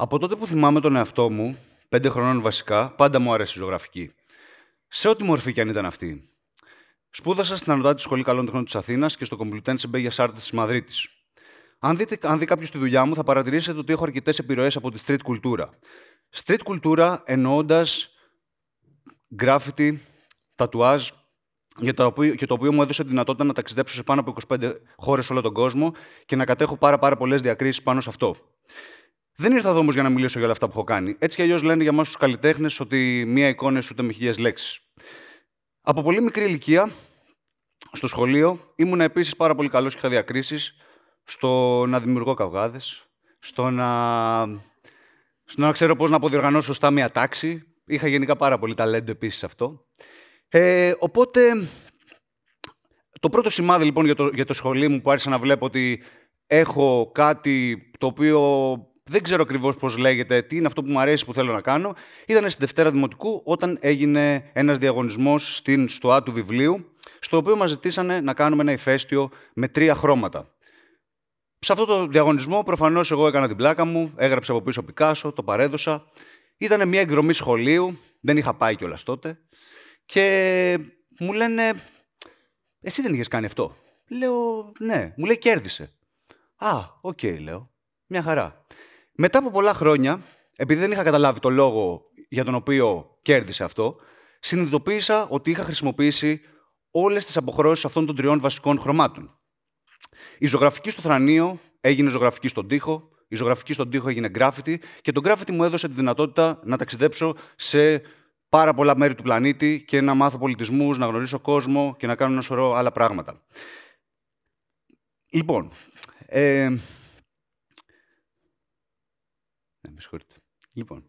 Από τότε που θυμάμαι τον εαυτό μου, πέντε χρονών βασικά, πάντα μου άρεσε η ζωγραφική. Σε ό,τι μορφή και αν ήταν αυτή. Σπούδασα στην Ανωτάτη Σχολή Καλών Τεχνών της Αθήνας και στο Complutense Μπέγια Σάρτη της Μαδρίτης. Αν, δείτε, αν δει κάποιος τη δουλειά μου, θα παρατηρήσετε ότι έχω αρκετές επιρροές από τη street κουλτούρα. Street κουλτούρα εννοώντας γκράφιτι, τατουάζ, για το οποίο, και το οποίο μου έδωσε τη δυνατότητα να ταξιδέψω σε πάνω από 25 χώρες όλο τον κόσμο και να κατέχω πάρα, πάρα πολλές διακρίσεις πάνω σε αυτό. Δεν ήρθα εδώ όμως για να μιλήσω για όλα αυτά που έχω κάνει. Έτσι κι αλλιώς λένε για εμάς τους καλλιτέχνες ότι μία εικόνα ούτε με χιλιάδε λέξεις. Από πολύ μικρή ηλικία, στο σχολείο, ήμουν επίσης πάρα πολύ καλός και είχα διακρίσεις στο να δημιουργώ καυγάδες, στο να. Στο ξέρω πώς να αποδιοργανώσω σωστά μια τάξη. Είχα γενικά πάρα πολύ ταλέντο επίσης αυτό. Ε, οπότε, το πρώτο σημάδι λοιπόν για το, για το σχολείο μου που άρχισα να βλέπω ότι έχω κάτι το οποίο δεν ξέρω ακριβώς πώς λέγεται, τι είναι αυτό που μου αρέσει που θέλω να κάνω. Ήταν στη Δευτέρα Δημοτικού, όταν έγινε ένας διαγωνισμός στην στοά του βιβλίου, στο οποίο μας ζητήσανε να κάνουμε ένα ηφαίστειο με τρία χρώματα. Σε αυτό το διαγωνισμό, προφανώς, εγώ έκανα την πλάκα μου, έγραψα από πίσω Πικάσο, το παρέδωσα. Ήταν μια εκδρομή σχολείου, δεν είχα πάει κιόλας τότε. Και μου λένε, Εσύ δεν είχες κάνει αυτό. Λέω, Ναι, μου λέει κέρδισε. Α, οκ, okay, λέω. Μια χαρά. Μετά από πολλά χρόνια, επειδή δεν είχα καταλάβει το λόγο για τον οποίο κέρδισε αυτό, συνειδητοποίησα ότι είχα χρησιμοποιήσει όλες τις αποχρώσεις αυτών των τριών βασικών χρωμάτων. Η ζωγραφική στο θρανίο έγινε ζωγραφική στον τοίχο, η ζωγραφική στον τοίχο έγινε γκράφιτι και το γκράφιτι μου έδωσε τη δυνατότητα να ταξιδέψω σε πάρα πολλά μέρη του πλανήτη και να μάθω πολιτισμούς, να γνωρίσω κόσμο και να κάνω ένα σωρό άλλα πράγματα. Λοιπόν, ε, με Λοιπόν.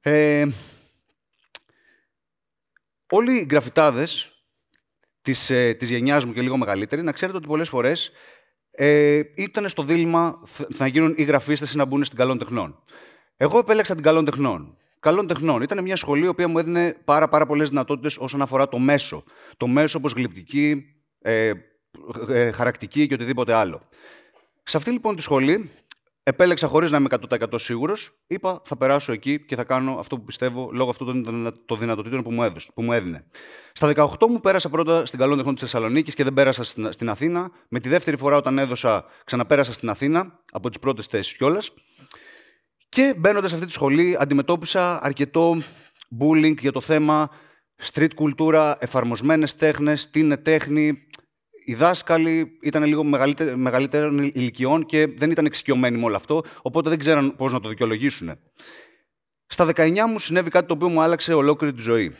Ε, όλοι οι γραφιτάδες της, ε, της γενιάς μου και λίγο μεγαλύτερη, να ξέρετε ότι πολλές φορές ε, ήταν στο δίλημα να γίνουν οι γραφίστες ή να μπουν στην καλών τεχνών. Εγώ επέλεξα την καλών τεχνών. Καλών τεχνών. Ήταν μια σχολή που μου έδινε πάρα, πάρα πολλές δυνατότητες όσον αφορά το μέσο. Το μέσο όπως γλυπτική, ε, ε, χαρακτική και οτιδήποτε άλλο. Σε αυτή λοιπόν τη σχολή Επέλεξα χωρίς να είμαι 100% σίγουρος. Είπα θα περάσω εκεί και θα κάνω αυτό που πιστεύω λόγω αυτών των δυνατοτήτων που μου, που μου έδινε. Στα 18 μου πέρασα πρώτα στην Καλών Τεχνών της Θεσσαλονίκης και δεν πέρασα στην, στην Αθήνα. Με τη δεύτερη φορά όταν έδωσα, ξαναπέρασα στην Αθήνα από τις πρώτες θέσεις κιόλας. Και μπαίνοντας σε αυτή τη σχολή, αντιμετώπισα αρκετό bullying για το θέμα street κουλτούρα, εφαρμοσμένες τέχνες, τι είναι τέχνη, οι δάσκαλοι ήταν λίγο μεγαλύτερων ηλικιών και δεν ήταν εξοικειωμένοι με όλο αυτό, οπότε δεν ξέραν πώς να το δικαιολογήσουν. Στα 19 μου συνέβη κάτι το οποίο μου άλλαξε ολόκληρη τη ζωή.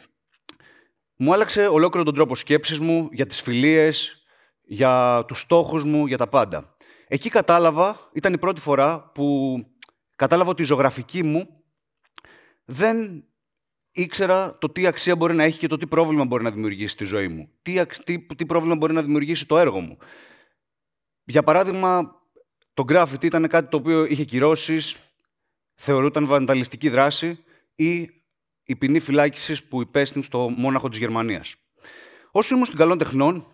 Μου άλλαξε ολόκληρο τον τρόπο σκέψης μου, για τις φιλίες, για τους στόχους μου, για τα πάντα. Εκεί κατάλαβα, ήταν η πρώτη φορά που κατάλαβα ότι η ζωγραφική μου δεν ήξερα το τι αξία μπορεί να έχει και το τι πρόβλημα μπορεί να δημιουργήσει στη ζωή μου. Τι, τι, τι πρόβλημα μπορεί να δημιουργήσει το έργο μου. Για παράδειγμα, το graffiti ήταν κάτι το οποίο είχε κυρώσεις, θεωρούταν βανταλιστική δράση ή η ποινή φυλάκισης που υπέστη στο μόναχο της Γερμανίας. Όσο ήμουν στην καλών τεχνών,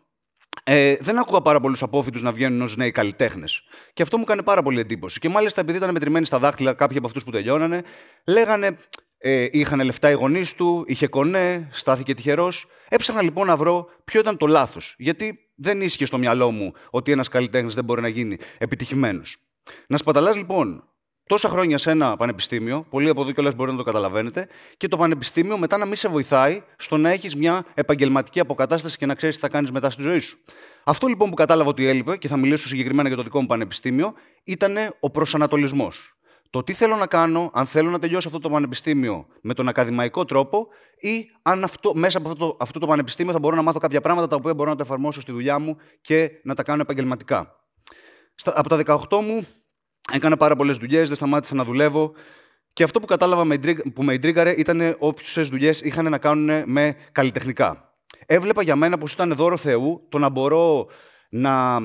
ε, δεν άκουγα πάρα πολλούς απόφοιτους να βγαίνουν ως νέοι καλλιτέχνες. Και αυτό μου έκανε πάρα πολύ εντύπωση. Και μάλιστα επειδή ήταν μετρημένοι στα δάχτυλα κάποιοι από αυτούς που τελειώνανε, λέγανε ε, είχαν λεφτά οι γονείς του, είχε κονέ, στάθηκε τυχερός. Έψαχνα λοιπόν να βρω ποιο ήταν το λάθος. Γιατί δεν ίσχυε στο μυαλό μου ότι ένας καλλιτέχνης δεν μπορεί να γίνει επιτυχημένος. Να σπαταλάς λοιπόν τόσα χρόνια σε ένα πανεπιστήμιο, πολλοί από εδώ κιόλας μπορεί να το καταλαβαίνετε, και το πανεπιστήμιο μετά να μην σε βοηθάει στο να έχεις μια επαγγελματική αποκατάσταση και να ξέρεις τι θα κάνεις μετά στη ζωή σου. Αυτό λοιπόν που κατάλαβα ότι έλειπε, και θα μιλήσω συγκεκριμένα για το δικό μου πανεπιστήμιο, ήταν ο προσανατολισμός το τι θέλω να κάνω, αν θέλω να τελειώσω αυτό το πανεπιστήμιο με τον ακαδημαϊκό τρόπο ή αν αυτό, μέσα από αυτό το, αυτό το πανεπιστήμιο θα μπορώ να μάθω κάποια πράγματα τα οποία μπορώ να τα εφαρμόσω στη δουλειά μου και να τα κάνω επαγγελματικά. Στα, από τα 18 μου έκανα πάρα πολλές δουλειές, δεν σταμάτησα να δουλεύω. Και αυτό που κατάλαβα με, που με ιντρίγκαρε ήταν όποιες δουλειές είχαν να κάνουν με καλλιτεχνικά. Έβλεπα για μένα πως ήταν δώρο Θεού το να μπορώ να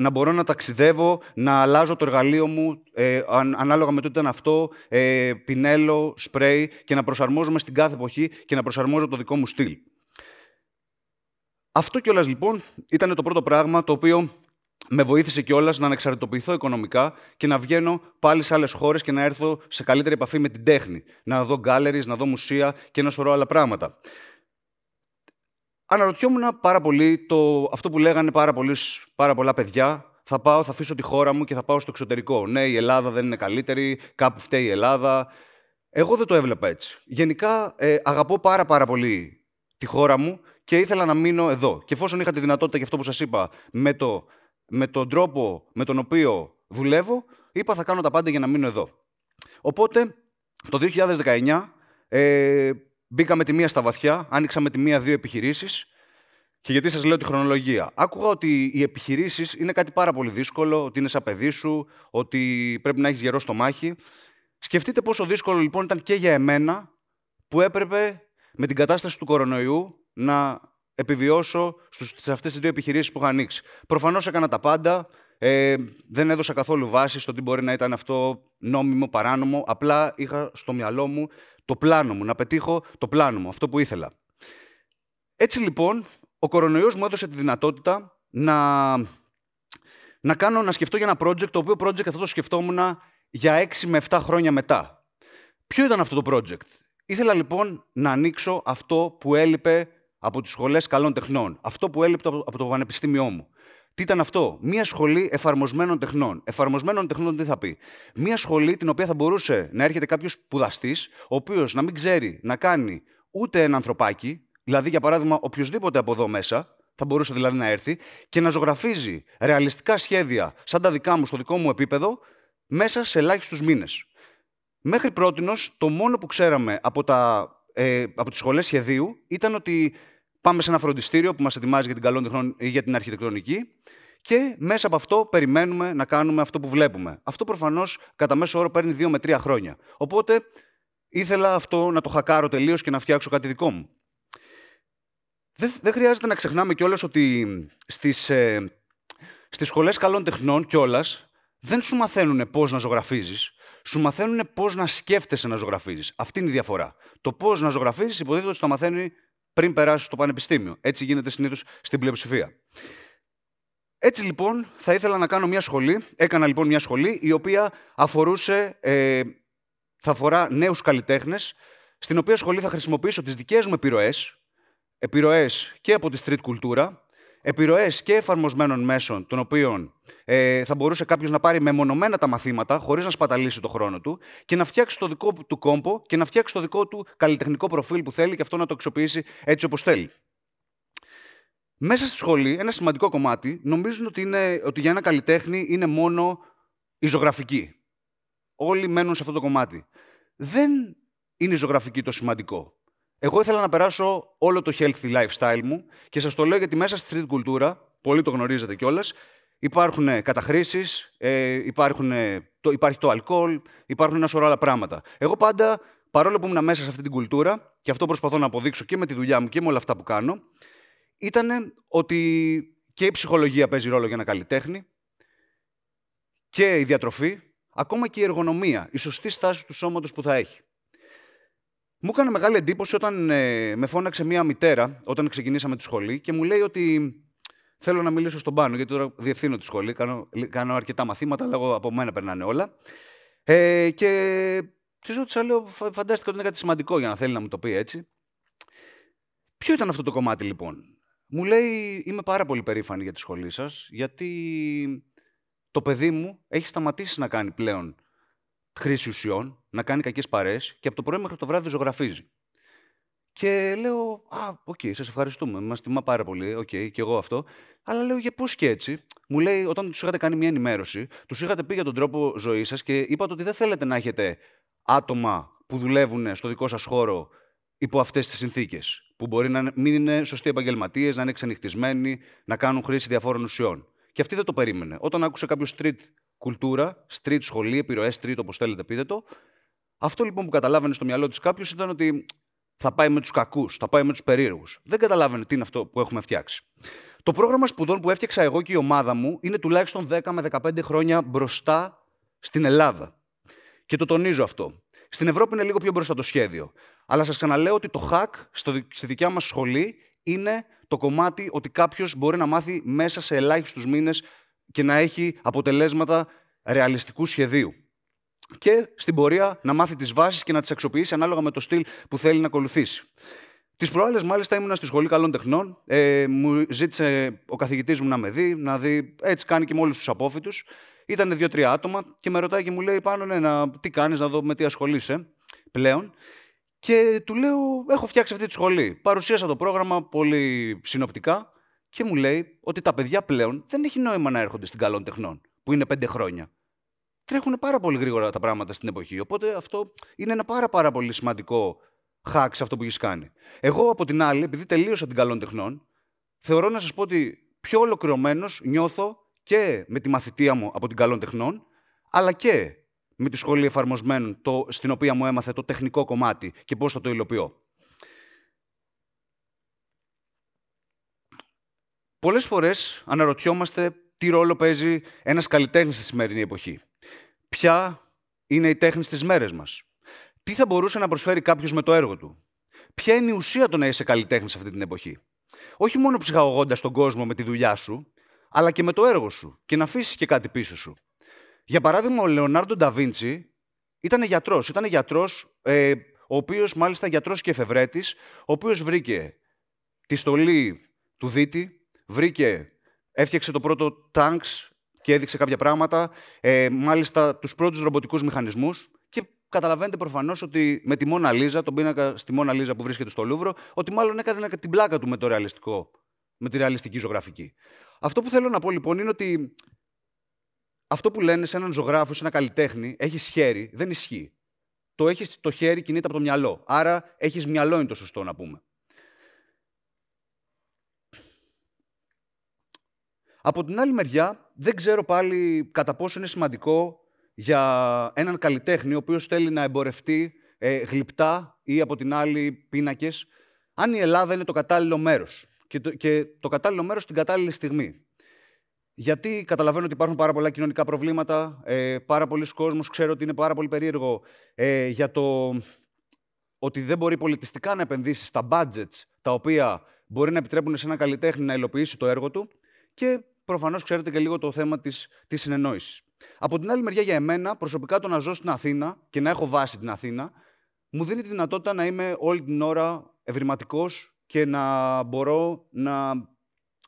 να μπορώ να ταξιδεύω, να αλλάζω το εργαλείο μου ε, αν, ανάλογα με το τι ήταν αυτό, ε, πινέλο, σπρέι και να προσαρμόζομαι στην κάθε εποχή και να προσαρμόζω το δικό μου στυλ. Αυτό κιόλας λοιπόν ήταν το πρώτο πράγμα το οποίο με βοήθησε κιόλας να ανεξαρτητοποιηθώ οικονομικά και να βγαίνω πάλι σε άλλες χώρες και να έρθω σε καλύτερη επαφή με την τέχνη. Να δω galleries, να δω μουσεία και ένα σωρό άλλα πράγματα αναρωτιόμουν πάρα πολύ το, αυτό που λέγανε πάρα, πάρα πολλά παιδιά. Θα πάω, θα αφήσω τη χώρα μου και θα πάω στο εξωτερικό. Ναι, η Ελλάδα δεν είναι καλύτερη, κάπου φταίει η Ελλάδα. Εγώ δεν το έβλεπα έτσι. Γενικά ε, αγαπώ πάρα πάρα πολύ τη χώρα μου και ήθελα να μείνω εδώ. Και εφόσον είχα τη δυνατότητα και αυτό που σας είπα με, το, με τον τρόπο με τον οποίο δουλεύω, είπα θα κάνω τα πάντα για να μείνω εδώ. Οπότε το 2019 ε, Μπήκαμε τη μία στα βαθιά, άνοιξαμε τη μία-δύο επιχειρήσεις. Και γιατί σας λέω τη χρονολογία. Άκουγα ότι οι επιχειρήσεις είναι κάτι πάρα πολύ δύσκολο, ότι είναι σαν παιδί σου, ότι πρέπει να έχεις γερό στο μάχη. Σκεφτείτε πόσο δύσκολο λοιπόν ήταν και για εμένα που έπρεπε με την κατάσταση του κορονοϊού να επιβιώσω σε αυτές τις δύο επιχειρήσεις που είχα ανοίξει. Προφανώς έκανα τα πάντα. Ε, δεν έδωσα καθόλου βάση στο τι μπορεί να ήταν αυτό νόμιμο, παράνομο. Απλά είχα στο μυαλό μου το πλάνο μου, να πετύχω το πλάνο μου, αυτό που ήθελα. Έτσι λοιπόν, ο κορονοϊός μου έδωσε τη δυνατότητα να, να κάνω, να σκεφτώ για ένα project, το οποίο project αυτό το σκεφτόμουν για 6 με 7 χρόνια μετά. Ποιο ήταν αυτό το project. Ήθελα λοιπόν να ανοίξω αυτό που έλειπε από τις σχολές καλών τεχνών. Αυτό που έλειπε από το πανεπιστήμιό μου. Τι ήταν αυτό, Μία σχολή εφαρμοσμένων τεχνών. Εφαρμοσμένων τεχνών τι θα πει. Μία σχολή την οποία θα μπορούσε να έρχεται κάποιος σπουδαστής, ο οποίος να μην ξέρει να κάνει ούτε ένα ανθρωπάκι, δηλαδή για παράδειγμα οποιοδήποτε από εδώ μέσα, θα μπορούσε δηλαδή να έρθει και να ζωγραφίζει ρεαλιστικά σχέδια σαν τα δικά μου στο δικό μου επίπεδο μέσα σε ελάχιστους μήνες. Μέχρι πρότινο, το μόνο που ξέραμε από, τα, ε, από τις σχολές σχεδίου ήταν ότι Πάμε σε ένα φροντιστήριο που μας ετοιμάζει για την καλών τεχνών ή για την αρχιτεκτονική. Και μέσα από αυτό περιμένουμε να κάνουμε αυτό που βλέπουμε. Αυτό προφανώς κατά μέσο όρο παίρνει 2 με 3 χρόνια. Οπότε ήθελα αυτό να το χακάρω τελείως και να φτιάξω κάτι δικό μου. Δεν, δεν χρειάζεται να ξεχνάμε κιόλας ότι στις στις ε, σχολές καλών τεχνών κιόλας δεν σου μαθαίνουν πώς να ζωγραφίζεις. Σου μαθαίνουν πώς να σκέφτεσαι να ζωγραφίζεις. Αυτή είναι η διαφορά. Το πώς να ζωγραφίζεις υποτίθεται ότι το μαθαίνει πριν περάσει στο πανεπιστήμιο. Έτσι γίνεται συνήθως στην πλειοψηφία. Έτσι λοιπόν θα ήθελα να κάνω μια σχολή, έκανα λοιπόν μια σχολή η οποία αφορούσε, ε, θα αφορά νέους καλλιτέχνες στην οποία σχολή θα χρησιμοποιήσω τις δικές μου επιρροές, επιρροές και από τη street κουλτούρα, επιρροές και εφαρμοσμένων μέσων, των οποίων ε, θα μπορούσε κάποιος να πάρει μεμονωμένα τα μαθήματα, χωρίς να σπαταλήσει το χρόνο του και να φτιάξει το δικό του κόμπο και να φτιάξει το δικό του καλλιτεχνικό προφίλ που θέλει και αυτό να το αξιοποιήσει έτσι όπως θέλει. Μέσα στη σχολή, ένα σημαντικό κομμάτι, νομίζουν ότι, ότι για ένα καλλιτέχνη είναι μόνο η ζωγραφική. Όλοι μένουν σε αυτό το κομμάτι. Δεν είναι η ζωγραφική το σημαντικό. Εγώ ήθελα να περάσω όλο το healthy lifestyle μου και σας το λέω γιατί μέσα στη street κουλτούρα, πολύ το γνωρίζετε κιόλας, υπάρχουν καταχρήσεις, ε, ε, ε υπάρχει το αλκοόλ, υπάρχουν ένα σωρό άλλα πράγματα. Εγώ πάντα, παρόλο που ήμουν μέσα σε αυτή την κουλτούρα, και αυτό προσπαθώ να αποδείξω και με τη δουλειά μου και με όλα αυτά που κάνω, ήταν ότι και η ψυχολογία παίζει ρόλο για ένα καλλιτέχνη και η διατροφή, ακόμα και η εργονομία, η σωστή στάση του σώματος που θα έχει. Μου έκανε μεγάλη εντύπωση όταν ε, με φώναξε μία μητέρα όταν ξεκινήσαμε τη σχολή και μου λέει ότι θέλω να μιλήσω στον πάνω, γιατί τώρα διευθύνω τη σχολή, κάνω, κάνω αρκετά μαθήματα, αλλά από μένα περνάνε όλα. Ε, και τη ρώτησα, λέω, φαντάστηκα ότι είναι κάτι σημαντικό για να θέλει να μου το πει έτσι. Ποιο ήταν αυτό το κομμάτι λοιπόν. Μου λέει, είμαι πάρα πολύ περήφανη για τη σχολή σας, γιατί το παιδί μου έχει σταματήσει να κάνει πλέον χρήση ουσιών, να κάνει κακές παρέ και από το πρωί μέχρι το βράδυ ζωγραφίζει. Και λέω, Α, οκ, okay, σας ευχαριστούμε. Μας τιμά πάρα πολύ. Οκ, okay, και εγώ αυτό. Αλλά λέω, για πώ και έτσι. Μου λέει, όταν τους είχατε κάνει μια ενημέρωση, τους είχατε πει για τον τρόπο ζωής σας και είπατε ότι δεν θέλετε να έχετε άτομα που δουλεύουν στο δικό σας χώρο υπό αυτές τις συνθήκες. Που μπορεί να μην είναι σωστοί επαγγελματίες, να είναι ξενυχτισμένοι, να κάνουν χρήση διαφόρων ουσιών. Και αυτή δεν το περίμενε. Όταν άκουσε κάποιος street κουλτούρα, street σχολή, επιρροές street, όπως θέλετε πείτε το. Αυτό λοιπόν που καταλάβαινε στο μυαλό της κάποιος ήταν ότι θα πάει με τους κακούς, θα πάει με τους περίεργους. Δεν καταλάβαινε τι είναι αυτό που έχουμε φτιάξει. Το πρόγραμμα σπουδών που έφτιαξα εγώ και η ομάδα μου είναι τουλάχιστον 10 με 15 χρόνια μπροστά στην Ελλάδα. Και το τονίζω αυτό. Στην Ευρώπη είναι λίγο πιο μπροστά το σχέδιο. Αλλά σας ξαναλέω ότι το hack στο, στη δικιά μας σχολή είναι το κομμάτι ότι κάποιος μπορεί να μάθει μέσα σε ελάχιστους μήνες και να έχει αποτελέσματα ρεαλιστικού σχεδίου. Και στην πορεία να μάθει τις βάσεις και να τις αξιοποιήσει ανάλογα με το στυλ που θέλει να ακολουθήσει. Τις προάλλες, μάλιστα, ήμουνα στη Σχολή Καλών Τεχνών. Ε, μου ζήτησε ο καθηγητής μου να με δει, να δει. Έτσι κάνει και με όλους τους απόφοιτους. Ήταν δύο-τρία άτομα και με ρωτάει και μου λέει: Πάνω, ναι, να, τι κάνεις, να δω με τι ασχολείσαι πλέον. Και του λέω: Έχω φτιάξει αυτή τη σχολή. Παρουσίασα το πρόγραμμα πολύ συνοπτικά και μου λέει ότι τα παιδιά πλέον δεν έχει νόημα να έρχονται στην καλών τεχνών, που είναι πέντε χρόνια. Τρέχουν πάρα πολύ γρήγορα τα πράγματα στην εποχή. Οπότε αυτό είναι ένα πάρα, πάρα πολύ σημαντικό hack σε αυτό που έχεις κάνει. Εγώ από την άλλη, επειδή τελείωσα την καλών τεχνών, θεωρώ να σας πω ότι πιο ολοκληρωμένος νιώθω και με τη μαθητεία μου από την καλών τεχνών, αλλά και με τη σχολή εφαρμοσμένων, το, στην οποία μου έμαθε το τεχνικό κομμάτι και πώς θα το υλοποιώ. Πολλές φορές αναρωτιόμαστε τι ρόλο παίζει ένας καλλιτέχνης στη σημερινή εποχή. Ποια είναι η τέχνη στις μέρες μας. Τι θα μπορούσε να προσφέρει κάποιος με το έργο του. Ποια είναι η ουσία του να είσαι καλλιτέχνης αυτή την εποχή. Όχι μόνο ψυχαγωγώντας τον κόσμο με τη δουλειά σου, αλλά και με το έργο σου και να αφήσεις και κάτι πίσω σου. Για παράδειγμα, ο Λεωνάρντο Νταβίντσι ήταν γιατρός. Ήταν γιατρός, ε, ο οποίος μάλιστα γιατρός και εφευρέτης, ο οποίος βρήκε τη στολή του Δίτη, βρήκε, έφτιαξε το πρώτο τάγκ και έδειξε κάποια πράγματα. Ε, μάλιστα, τους πρώτους ρομποτικούς μηχανισμούς. Και καταλαβαίνετε προφανώς ότι με τη Μόνα Λίζα, τον πίνακα στη Μόνα Λίζα που βρίσκεται στο Λούβρο, ότι μάλλον έκανε την πλάκα του με το ρεαλιστικό, με τη ρεαλιστική ζωγραφική. Αυτό που θέλω να πω λοιπόν είναι ότι αυτό που λένε σε έναν ζωγράφο, σε ένα καλλιτέχνη, έχει χέρι, δεν ισχύει. Το το χέρι κινείται από το μυαλό. Άρα έχεις μυαλό είναι το σωστό να πούμε. Από την άλλη μεριά, δεν ξέρω πάλι κατά πόσο είναι σημαντικό για έναν καλλιτέχνη, ο οποίος θέλει να εμπορευτεί ε, γλυπτά ή από την άλλη πίνακες, αν η Ελλάδα είναι το κατάλληλο μέρος και το, και το κατάλληλο μέρος την κατάλληλη στιγμή. Γιατί καταλαβαίνω ότι υπάρχουν πάρα πολλά κοινωνικά προβλήματα, ε, πάρα πολλοί κόσμος, ξέρω ότι είναι πάρα πολύ περίεργο ε, για το ότι δεν μπορεί πολιτιστικά να επενδύσει στα budgets τα οποία μπορεί να επιτρέπουν σε έναν καλλιτέχνη να υλοποιήσει το έργο του και προφανώς ξέρετε και λίγο το θέμα της της συνεννόησης. Από την άλλη μεριά, για εμένα, προσωπικά το να ζω στην Αθήνα και να έχω βάση την Αθήνα, μου δίνει τη δυνατότητα να είμαι όλη την ώρα ευρηματικός και να μπορώ να,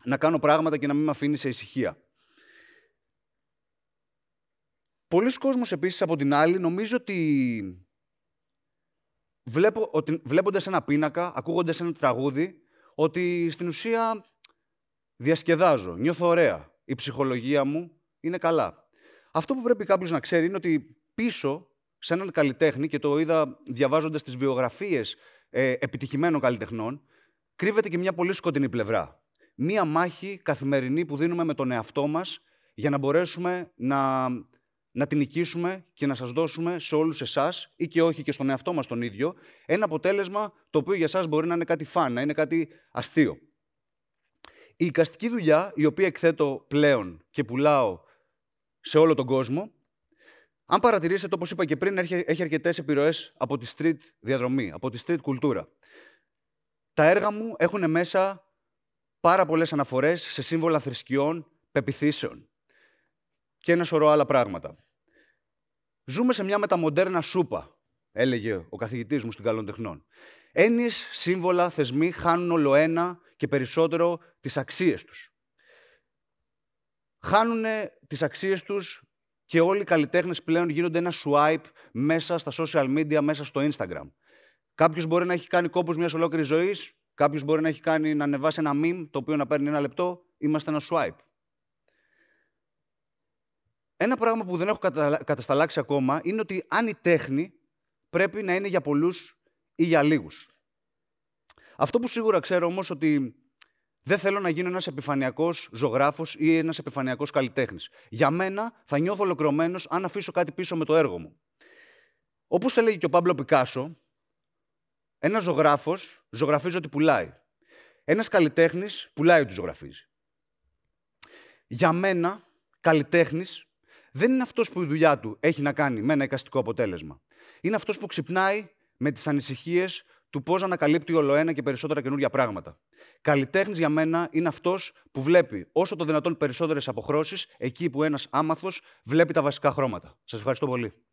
να κάνω πράγματα και να μην με αφήνει σε ησυχία. Πολλοί κόσμος επίσης από την άλλη νομίζω ότι βλέπω, ότι βλέποντας ένα πίνακα, ακούγοντας ένα τραγούδι, ότι στην ουσία διασκεδάζω, νιώθω ωραία, η ψυχολογία μου είναι καλά. Αυτό που πρέπει κάποιος να ξέρει είναι ότι πίσω σε έναν καλλιτέχνη, και το είδα διαβάζοντας τις βιογραφίες ε, επιτυχημένων καλλιτεχνών, κρύβεται και μια πολύ σκοτεινή πλευρά. Μία μάχη καθημερινή που δίνουμε με τον εαυτό μας για να μπορέσουμε να, να την νικήσουμε και να σας δώσουμε σε όλους εσάς ή και όχι και στον εαυτό μας τον ίδιο ένα αποτέλεσμα το οποίο για εσά μπορεί να είναι κάτι φαν, να είναι κάτι αστείο. Η οικαστική δουλειά, η οποία εκθέτω πλέον και πουλάω σε όλο τον κόσμο, αν παρατηρήσετε, όπως είπα και πριν, έχει αρκετές επιρροές από τη street διαδρομή, από τη street κουλτούρα. Τα έργα μου έχουν μέσα πάρα πολλές αναφορές σε σύμβολα θρησκειών, πεπιθήσεων και ένα σωρό άλλα πράγματα. Ζούμε σε μια μεταμοντέρνα σούπα, έλεγε ο καθηγητής μου στην Καλών Τεχνών. Έννοιες, σύμβολα, θεσμοί χάνουν όλο ένα και περισσότερο τις αξίες τους. Χάνουν τις αξίες τους και όλοι οι καλλιτέχνες πλέον γίνονται ένα swipe μέσα στα social media, μέσα στο Instagram. Κάποιος μπορεί να έχει κάνει κόπους μιας ολόκληρης ζωής, κάποιος μπορεί να έχει κάνει να ανεβάσει ένα meme το οποίο να παίρνει ένα λεπτό, είμαστε ένα swipe. Ένα πράγμα που δεν έχω κατασταλάξει ακόμα είναι ότι αν η τέχνη πρέπει να είναι για πολλούς ή για λίγους. Αυτό που σίγουρα ξέρω όμως ότι δεν θέλω να γίνω ένας επιφανειακός ζωγράφος ή ένας επιφανειακός καλλιτέχνης. Για μένα θα νιώθω ολοκληρωμένος αν αφήσω κάτι πίσω με το έργο μου. Όπως έλεγε και ο Παύλο Πικάσο, ένας ζωγράφος ζωγραφίζει ότι πουλάει. Ένας καλλιτέχνης πουλάει ότι ζωγραφίζει. Για μένα, καλλιτέχνης δεν είναι αυτός που η δουλειά του έχει να κάνει με ένα εικαστικό αποτέλεσμα. Είναι αυτός που ξυπνάει με τις ανησυχίες του πώς ανακαλύπτει ολοένα και περισσότερα καινούργια πράγματα. Καλλιτέχνης για μένα είναι αυτός που βλέπει όσο το δυνατόν περισσότερες αποχρώσεις εκεί που ένας άμαθος βλέπει τα βασικά χρώματα. Σας ευχαριστώ πολύ.